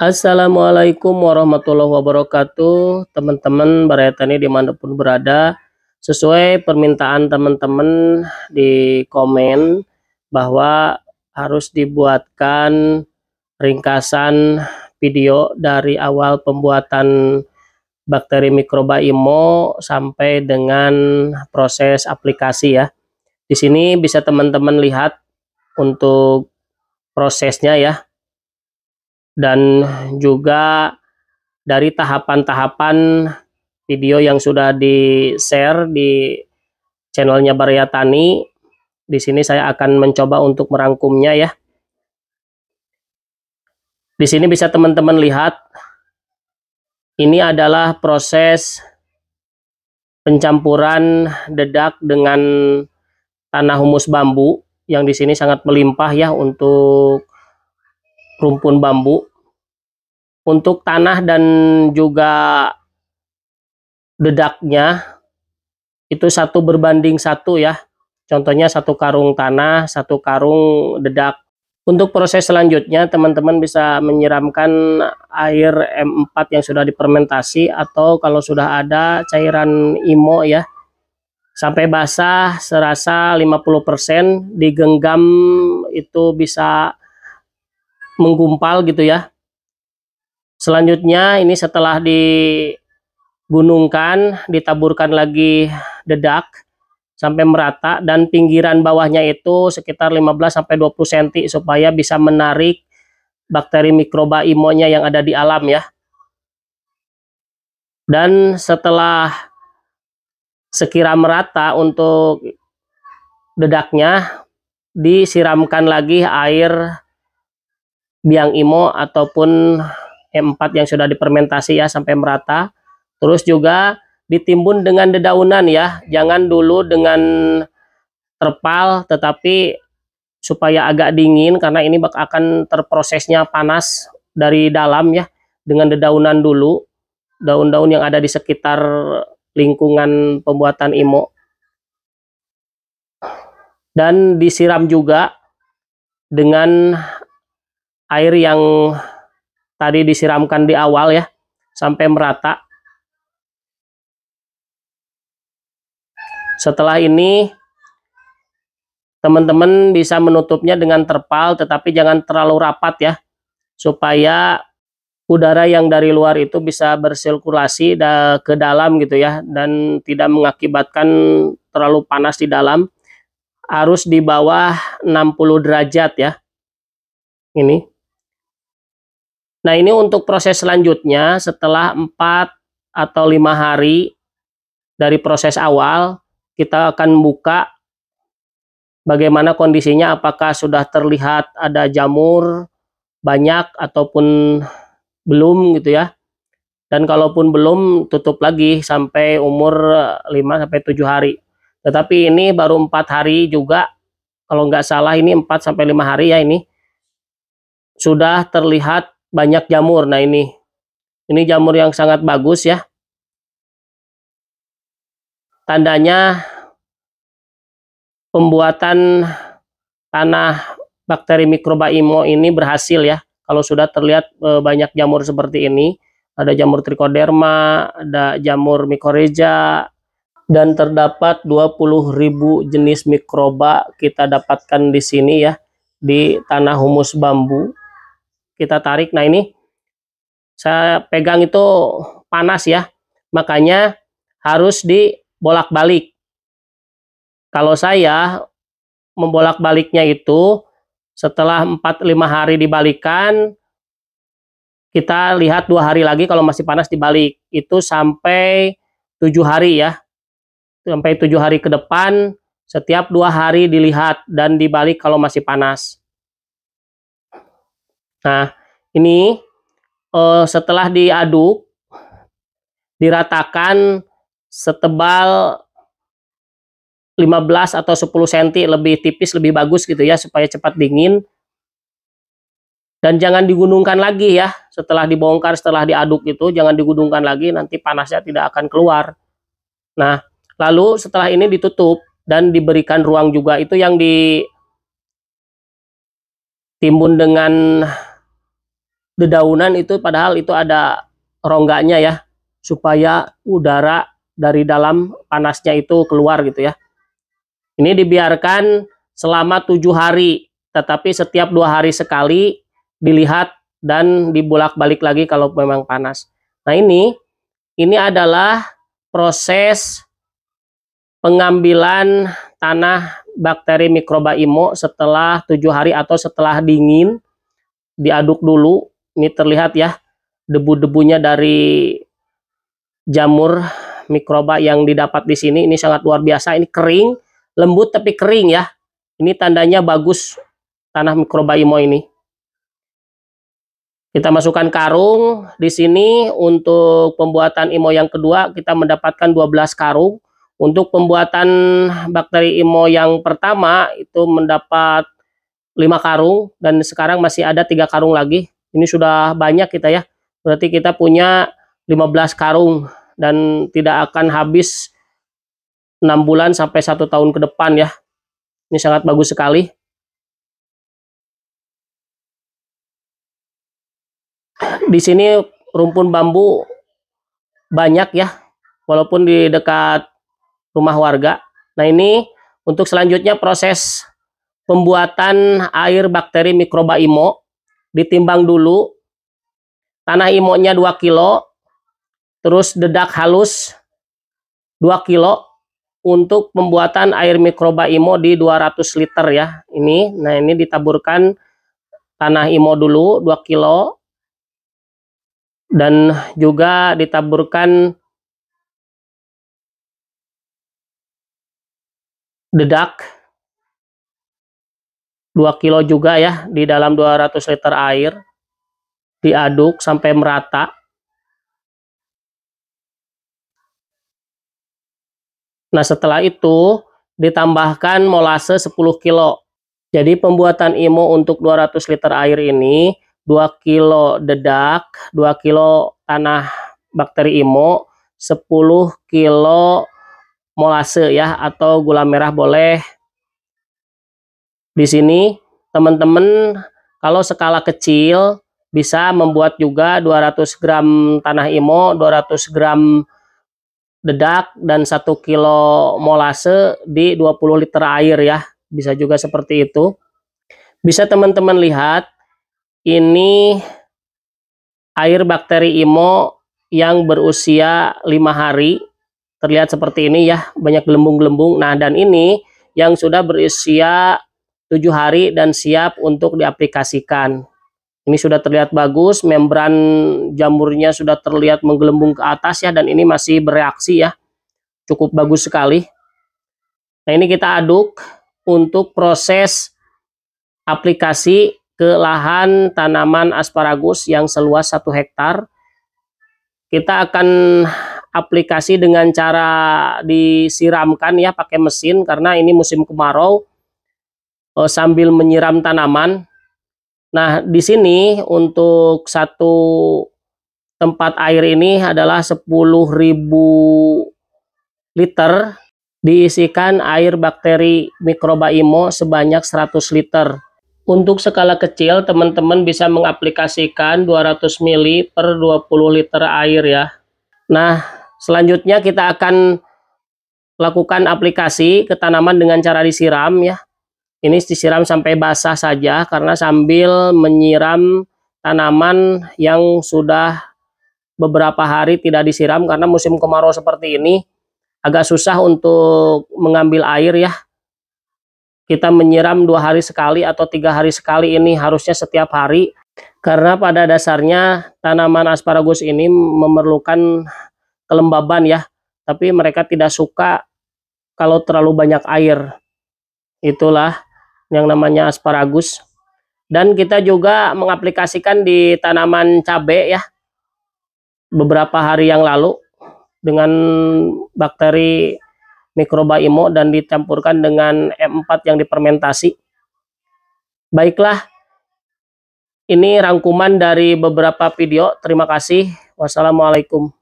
Assalamualaikum warahmatullahi wabarakatuh teman-teman barayatani dimanapun berada sesuai permintaan teman-teman di komen bahwa harus dibuatkan ringkasan video dari awal pembuatan bakteri mikroba IMO sampai dengan proses aplikasi ya di sini bisa teman-teman lihat untuk prosesnya ya dan juga dari tahapan-tahapan video yang sudah di-share di channelnya Barya Tani, Di sini saya akan mencoba untuk merangkumnya ya. Di sini bisa teman-teman lihat, ini adalah proses pencampuran dedak dengan tanah humus bambu yang di sini sangat melimpah ya untuk rumpun bambu. Untuk tanah dan juga dedaknya itu satu berbanding satu ya. Contohnya satu karung tanah, satu karung dedak. Untuk proses selanjutnya teman-teman bisa menyiramkan air M4 yang sudah dipermentasi atau kalau sudah ada cairan IMO ya sampai basah serasa 50% digenggam itu bisa menggumpal gitu ya. Selanjutnya ini setelah digunungkan, ditaburkan lagi dedak sampai merata dan pinggiran bawahnya itu sekitar 15 sampai 20 cm supaya bisa menarik bakteri mikroba imonya yang ada di alam ya. Dan setelah sekira merata untuk dedaknya disiramkan lagi air biang imo ataupun M4 yang sudah dipermentasi ya sampai merata. Terus juga ditimbun dengan dedaunan ya. Jangan dulu dengan terpal tetapi supaya agak dingin karena ini akan terprosesnya panas dari dalam ya dengan dedaunan dulu daun-daun yang ada di sekitar lingkungan pembuatan imo dan disiram juga dengan air yang tadi disiramkan di awal ya sampai merata. Setelah ini teman-teman bisa menutupnya dengan terpal tetapi jangan terlalu rapat ya supaya udara yang dari luar itu bisa bersirkulasi ke dalam gitu ya dan tidak mengakibatkan terlalu panas di dalam arus di bawah 60 derajat ya ini Nah ini untuk proses selanjutnya setelah 4 atau 5 hari dari proses awal kita akan buka bagaimana kondisinya apakah sudah terlihat ada jamur banyak ataupun belum gitu ya. Dan kalaupun belum tutup lagi sampai umur 5 eh, sampai 7 hari. Tetapi ini baru 4 hari juga kalau nggak salah ini 4 sampai 5 hari ya ini sudah terlihat banyak jamur. Nah ini, ini jamur yang sangat bagus ya. Tandanya pembuatan tanah bakteri mikroba IMO ini berhasil ya. Kalau sudah terlihat eh, banyak jamur seperti ini, ada jamur trichoderma, ada jamur mycorrhiza, dan terdapat 20.000 jenis mikroba kita dapatkan di sini ya di tanah humus bambu kita tarik. Nah ini saya pegang itu panas ya, makanya harus dibolak-balik. Kalau saya membolak-baliknya itu setelah 4-5 hari dibalikan, kita lihat dua hari lagi kalau masih panas dibalik. Itu sampai tujuh hari ya. Sampai tujuh hari ke depan, setiap dua hari dilihat dan dibalik kalau masih panas. Nah, ini uh, setelah diaduk, diratakan setebal 15 atau 10 cm lebih tipis, lebih bagus gitu ya, supaya cepat dingin. Dan jangan digunungkan lagi ya, setelah dibongkar, setelah diaduk gitu, jangan digunungkan lagi, nanti panasnya tidak akan keluar. Nah, lalu setelah ini ditutup dan diberikan ruang juga, itu yang ditimbun dengan dedaunan itu padahal itu ada rongganya ya supaya udara dari dalam panasnya itu keluar gitu ya. Ini dibiarkan selama tujuh hari, tetapi setiap dua hari sekali dilihat dan dibulak-balik lagi kalau memang panas. Nah ini, ini adalah proses pengambilan tanah bakteri mikroba IMO setelah tujuh hari atau setelah dingin diaduk dulu ini terlihat ya debu-debunya dari jamur mikroba yang didapat di sini ini sangat luar biasa ini kering lembut tapi kering ya ini tandanya bagus tanah mikroba imo ini kita masukkan karung di sini untuk pembuatan imo yang kedua kita mendapatkan 12 karung untuk pembuatan bakteri imo yang pertama itu mendapat 5 karung dan sekarang masih ada tiga karung lagi ini sudah banyak kita ya. Berarti kita punya 15 karung dan tidak akan habis 6 bulan sampai satu tahun ke depan ya. Ini sangat bagus sekali. Di sini rumpun bambu banyak ya, walaupun di dekat rumah warga. Nah ini untuk selanjutnya proses pembuatan air bakteri mikroba IMO ditimbang dulu tanah imoknya 2 kilo terus dedak halus 2 kilo untuk pembuatan air mikroba IMO di 200 liter ya. Ini, nah ini ditaburkan tanah IMO dulu 2 kilo dan juga ditaburkan dedak 2 kilo juga ya di dalam 200 liter air diaduk sampai merata nah setelah itu ditambahkan molase 10 kilo jadi pembuatan IMO untuk 200 liter air ini 2 kilo dedak 2 kilo tanah bakteri IMO 10 kilo molase ya atau gula merah boleh di sini teman-teman kalau skala kecil bisa membuat juga 200 gram tanah imo, 200 gram dedak dan 1 kilo molase di 20 liter air ya. Bisa juga seperti itu. Bisa teman-teman lihat ini air bakteri imo yang berusia 5 hari terlihat seperti ini ya, banyak gelembung-gelembung. Nah, dan ini yang sudah berusia 7 hari dan siap untuk diaplikasikan. Ini sudah terlihat bagus, membran jamurnya sudah terlihat menggelembung ke atas ya dan ini masih bereaksi ya. Cukup bagus sekali. Nah, ini kita aduk untuk proses aplikasi ke lahan tanaman asparagus yang seluas 1 hektar. Kita akan aplikasi dengan cara disiramkan ya pakai mesin karena ini musim kemarau uh, sambil menyiram tanaman. Nah, di sini untuk satu tempat air ini adalah 10.000 liter diisikan air bakteri mikroba IMO sebanyak 100 liter. Untuk skala kecil, teman-teman bisa mengaplikasikan 200 ml per 20 liter air ya. Nah, selanjutnya kita akan lakukan aplikasi ke tanaman dengan cara disiram ya. Ini disiram sampai basah saja karena sambil menyiram tanaman yang sudah beberapa hari tidak disiram karena musim kemarau seperti ini agak susah untuk mengambil air ya. Kita menyiram dua hari sekali atau tiga hari sekali ini harusnya setiap hari karena pada dasarnya tanaman asparagus ini memerlukan kelembaban ya tapi mereka tidak suka kalau terlalu banyak air. Itulah yang namanya asparagus. Dan kita juga mengaplikasikan di tanaman cabai ya. Beberapa hari yang lalu dengan bakteri mikroba IMO dan dicampurkan dengan M4 yang dipermentasi. Baiklah, ini rangkuman dari beberapa video. Terima kasih. Wassalamualaikum.